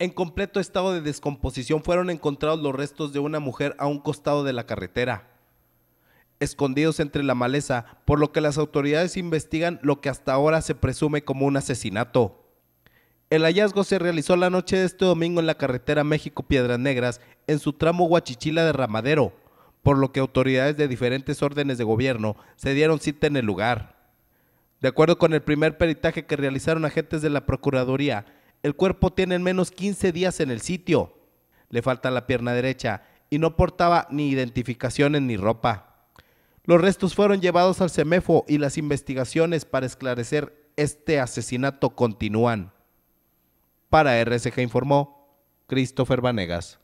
En completo estado de descomposición fueron encontrados los restos de una mujer a un costado de la carretera, escondidos entre la maleza, por lo que las autoridades investigan lo que hasta ahora se presume como un asesinato. El hallazgo se realizó la noche de este domingo en la carretera México Piedras Negras, en su tramo Huachichila de Ramadero, por lo que autoridades de diferentes órdenes de gobierno se dieron cita en el lugar. De acuerdo con el primer peritaje que realizaron agentes de la Procuraduría, el cuerpo tiene menos 15 días en el sitio. Le falta la pierna derecha y no portaba ni identificaciones ni ropa. Los restos fueron llevados al CEMEFO y las investigaciones para esclarecer este asesinato continúan. Para RCG informó Christopher Vanegas.